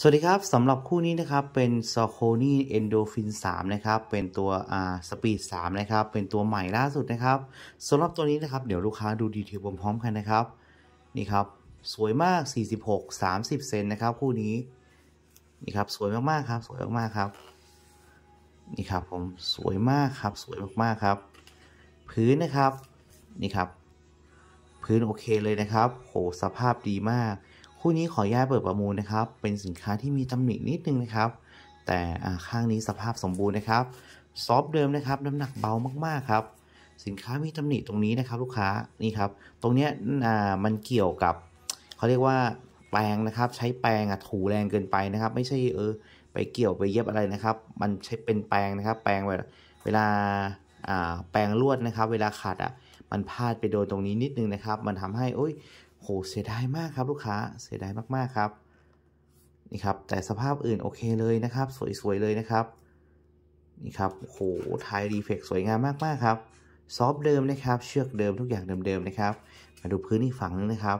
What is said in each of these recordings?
สวัสดีครับสำหรับคู่นี้นะครับเป็นซอโคนี Endorphin 3นะครับ เป็นตัวอ่าสปีด3นะครับ เป็นตัวใหม่ล่าสุดนะครับสำหรับตัวนี้นะครับ เดี๋ยวลูกค้าดูดีเทลพร้อมๆกันนะครับ นี่ครับ สวยมาก 46 30 เซนนะครับคู่นี้ นี่ครับสวยมากๆครับ สวยมาก ๆ ครับ นี่ครับผม สวยมากครับสวยมาก ๆ ครับ พื้นนะครับ นี่ครับ พื้นโอเคเลยนะครับ โหสภาพดีมากคู่นี้ขออนุญาตเปิดประมูลนะครับ เป็นสินค้าที่มีตำหนินิดนึงนะครับ แต่ข้างนี้สภาพสมบูรณ์นะครับ ซอฟเดิมนะครับ น้ำหนักเบามากๆครับ สินค้ามีตำหนิตรงนี้นะครับลูกค้า นี่ครับ ตรงเนี้ยมันเกี่ยวกับเขาเรียกว่า แปรงนะครับ ใช้แปรงอะถูแรงเกินไปนะครับ ไม่ใช่เออ ไปเกี่ยวไปเย็บอะไรนะครับ มันใช้เป็นแปรงนะครับ แปรงเวลาแปรงลวดนะครับเวลาขัดอ่ะมันพลาดไปโดนตรงนี้นิดนึงนะครับ มันทำให้โอ้ยโหเสียดายมากครับลูกค้า เสียดายมากๆครับ นี่ครับ แต่สภาพอื่นโอเคเลยนะครับ สวยๆเลยนะครับ นี่ครับโหทายรีเฟกสวยงามมากๆครับ ซอฟเดิมนะครับ เชือกเดิมทุกอย่างเดิมๆนะครับ มาดูพื้นนี่ฝังนึงนะครับ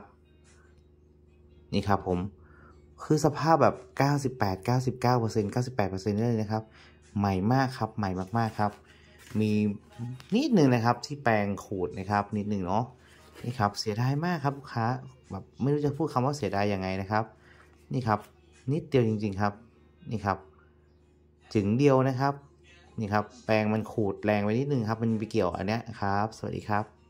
นี่ครับผม คือสภาพแบบ98 99 98เลยนะครับ ใหม่มากครับใหม่มากๆครับมีนิดนึงนะครับที่แปลงขูดนะครับ นิดนึงเนาะนี่ครับเสียดายมากครับลูกค้าแบบไม่รู้จะพูดคำว่าเสียดายยังไงนะครับนี่ครับ นิดเดียวจริง ๆครับนี่ครับ ถึงเดียวนะครับนี่ครับแปลงมันขูดแรงไปนิดนึงครับมันไปเกี่ยวอันเนี้ยครับ สวัสดีครับ